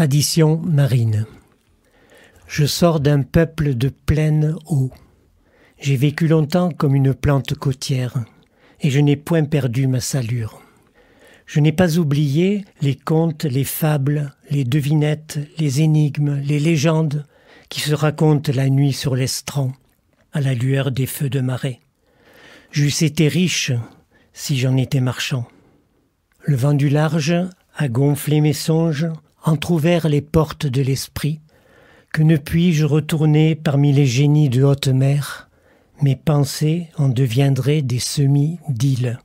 tradition marine. Je sors d'un peuple de pleine eau. J'ai vécu longtemps comme une plante côtière, et je n'ai point perdu ma salure. Je n'ai pas oublié les contes, les fables, les devinettes, les énigmes, les légendes qui se racontent la nuit sur l'estran, à la lueur des feux de marée. J'eusse été riche si j'en étais marchand. Le vent du large a gonflé mes songes entr'ouvert les portes de l'esprit, que ne puis-je retourner parmi les génies de haute mer, mes pensées en deviendraient des semis d'îles.